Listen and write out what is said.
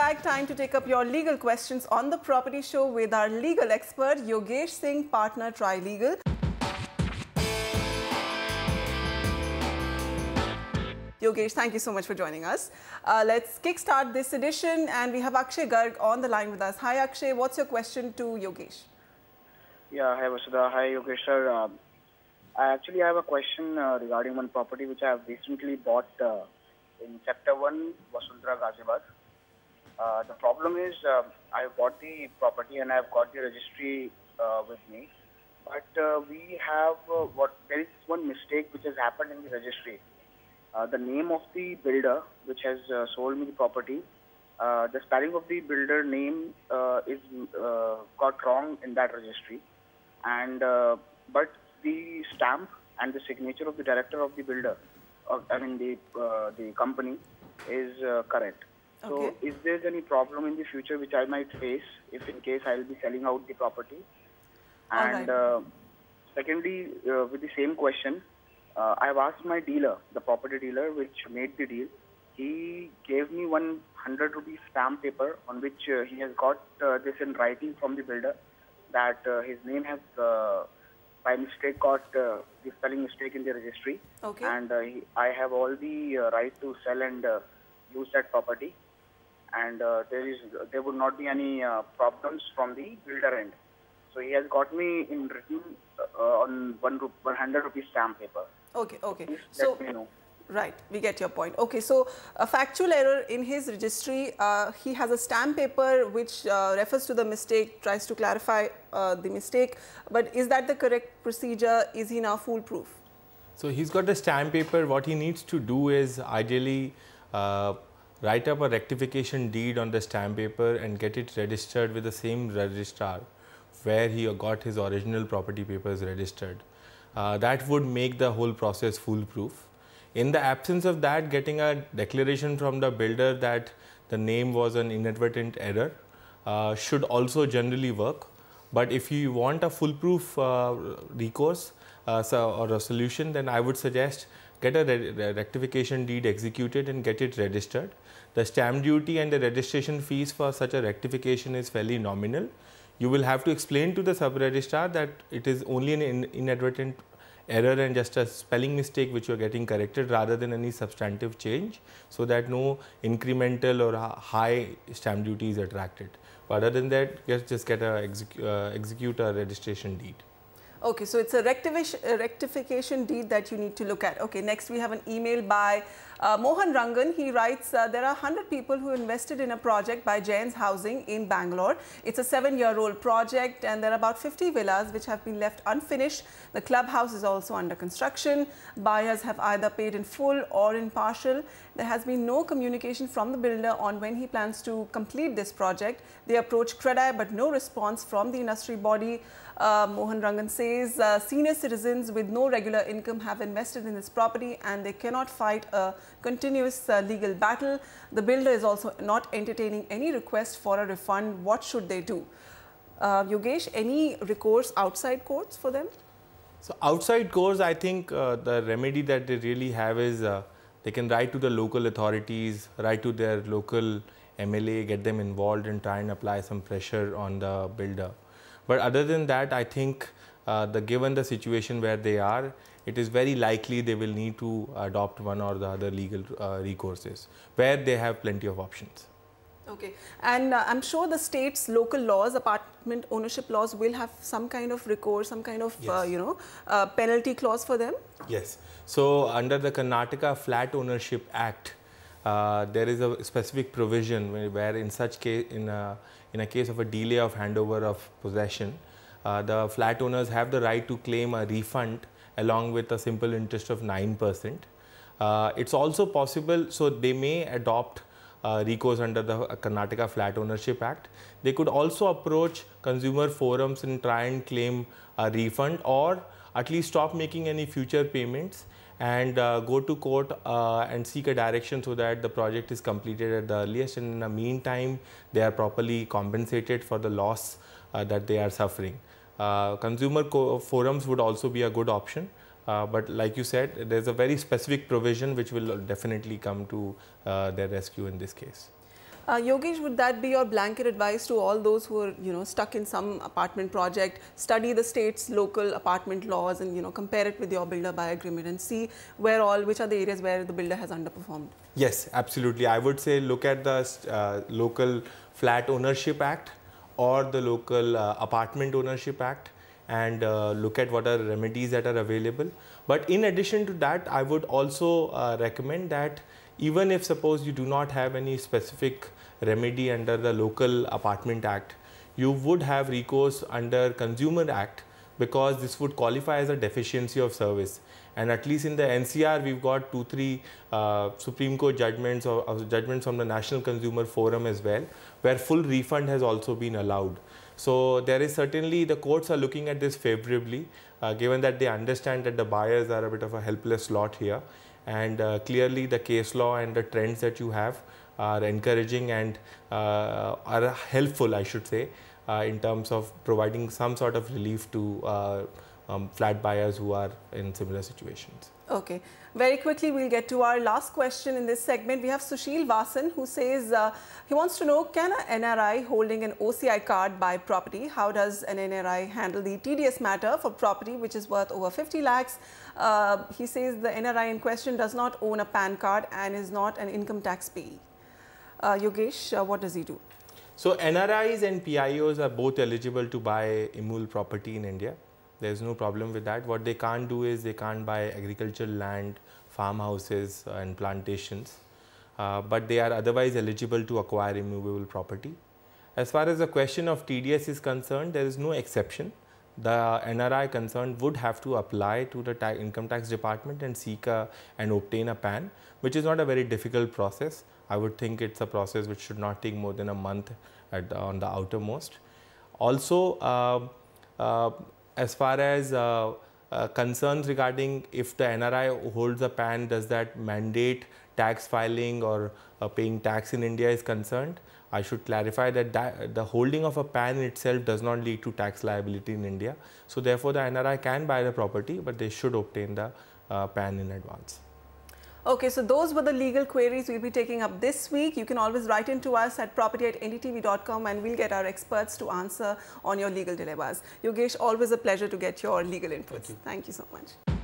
back time to take up your legal questions on the property show with our legal expert yogesh singh partner Legal. Yogesh, thank you so much for joining us. Uh, let's kickstart this edition, and we have Akshay Garg on the line with us. Hi, Akshay. What's your question to Yogesh? Yeah, hi, Vasudha. Hi, Yogesh, sir. Uh, I actually have a question uh, regarding one property which I have recently bought uh, in Sector 1, Vasundhara, Ghaziabad. Uh, the problem is uh, I've got the property and I've got the registry uh, with me, but uh, we have uh, what there is one mistake which has happened in the registry. Uh, the name of the builder which has sold me the property, the spelling of the builder name is got wrong in that registry, and but the stamp and the signature of the director of the builder, uh, I mean the the company, is correct. Okay. So, is there any problem in the future which I might face if in case I will be selling out the property? And right. uh, secondly, uh, with the same question, uh, I've asked my dealer, the property dealer which made the deal. He gave me one hundred rupee stamp paper on which uh, he has got uh, this in writing from the builder that uh, his name has by mistake got the spelling mistake in the registry. Okay. And he, I have all the right to sell and use that property and uh, there is there would not be any uh, problems from the builder end. So he has got me in written uh, on one rupee, 100 rupees stamp paper. Okay, okay. so, Right, we get your point. Okay, so a factual error in his registry, uh, he has a stamp paper which uh, refers to the mistake, tries to clarify uh, the mistake, but is that the correct procedure? Is he now foolproof? So he's got the stamp paper. What he needs to do is ideally write up a rectification deed on the stamp paper and get it registered with the same registrar where he got his original property papers registered. Uh, that would make the whole process foolproof. In the absence of that, getting a declaration from the builder that the name was an inadvertent error uh, should also generally work. But if you want a foolproof uh, recourse uh, so, or a solution, then I would suggest get a re rectification deed executed and get it registered. The stamp duty and the registration fees for such a rectification is fairly nominal. You will have to explain to the sub-registrar that it is only an in inadvertent error and just a spelling mistake which you are getting corrected rather than any substantive change so that no incremental or high stamp duty is attracted. But other than that, just, just get a uh, execute a registration deed. Okay, so it's a rectification, deed that you need to look at. Okay, next we have an email by uh, Mohan Rangan. He writes, uh, there are 100 people who invested in a project by Jains Housing in Bangalore. It's a seven-year-old project and there are about 50 villas which have been left unfinished. The clubhouse is also under construction. Buyers have either paid in full or in partial. There has been no communication from the builder on when he plans to complete this project. They approach CREDAI but no response from the industry body. Uh, Mohan Rangan says uh, senior citizens with no regular income have invested in this property and they cannot fight a continuous uh, legal battle. The builder is also not entertaining any request for a refund. What should they do? Uh, Yogesh, any recourse outside courts for them? So outside courts, I think uh, the remedy that they really have is uh, they can write to the local authorities, write to their local MLA, get them involved and try and apply some pressure on the builder. But other than that, I think uh, the given the situation where they are, it is very likely they will need to adopt one or the other legal uh, recourses where they have plenty of options. Okay, and uh, I'm sure the state's local laws, apartment ownership laws, will have some kind of recourse, some kind of uh, yes. uh, you know uh, penalty clause for them. Yes. So under the Karnataka Flat Ownership Act, uh, there is a specific provision where in such case, in a, in a case of a delay of handover of possession, uh, the flat owners have the right to claim a refund along with a simple interest of 9%. Uh, it's also possible, so they may adopt uh, recourse under the Karnataka Flat Ownership Act. They could also approach consumer forums and try and claim a refund or at least stop making any future payments and uh, go to court uh, and seek a direction so that the project is completed at the earliest and in the meantime they are properly compensated for the loss uh, that they are suffering. Uh, consumer forums would also be a good option. Uh, but like you said, there's a very specific provision which will definitely come to uh, their rescue in this case. Uh, Yogesh, would that be your blanket advice to all those who are, you know, stuck in some apartment project? Study the state's local apartment laws and, you know, compare it with your builder by agreement and see where all, which are the areas where the builder has underperformed. Yes, absolutely. I would say look at the uh, local flat ownership act or the local uh, apartment ownership act and uh, look at what are remedies that are available. But in addition to that, I would also uh, recommend that even if suppose you do not have any specific remedy under the local apartment act you would have recourse under consumer act because this would qualify as a deficiency of service and at least in the ncr we've got two three uh, supreme court judgments or, or judgments from the national consumer forum as well where full refund has also been allowed so there is certainly the courts are looking at this favorably uh, given that they understand that the buyers are a bit of a helpless lot here and uh, clearly the case law and the trends that you have are encouraging and uh, are helpful, I should say, uh, in terms of providing some sort of relief to uh, um, flat buyers who are in similar situations. Okay. Very quickly, we'll get to our last question in this segment. We have Sushil Vasan who says uh, he wants to know, can an NRI holding an OCI card buy property? How does an NRI handle the tedious matter for property which is worth over 50 lakhs? Uh, he says the NRI in question does not own a PAN card and is not an income tax payee. Uh, Yogesh, uh, what does he do? So NRIs and PIOs are both eligible to buy immovable property in India. There's no problem with that. What they can't do is they can't buy agricultural land, farmhouses uh, and plantations. Uh, but they are otherwise eligible to acquire immovable property. As far as the question of TDS is concerned, there is no exception. The NRI concerned would have to apply to the ta income tax department and seek a, and obtain a PAN, which is not a very difficult process. I would think it's a process which should not take more than a month at, on the outermost. Also, uh, uh, as far as uh, uh concerns regarding if the NRI holds a PAN, does that mandate tax filing or uh, paying tax in India is concerned? I should clarify that, that the holding of a PAN itself does not lead to tax liability in India. So therefore, the NRI can buy the property, but they should obtain the uh, PAN in advance. Okay, so those were the legal queries we'll be taking up this week. You can always write in to us at property at ndtv.com and we'll get our experts to answer on your legal dilemmas. Yogesh, always a pleasure to get your legal inputs. Thank you, Thank you so much.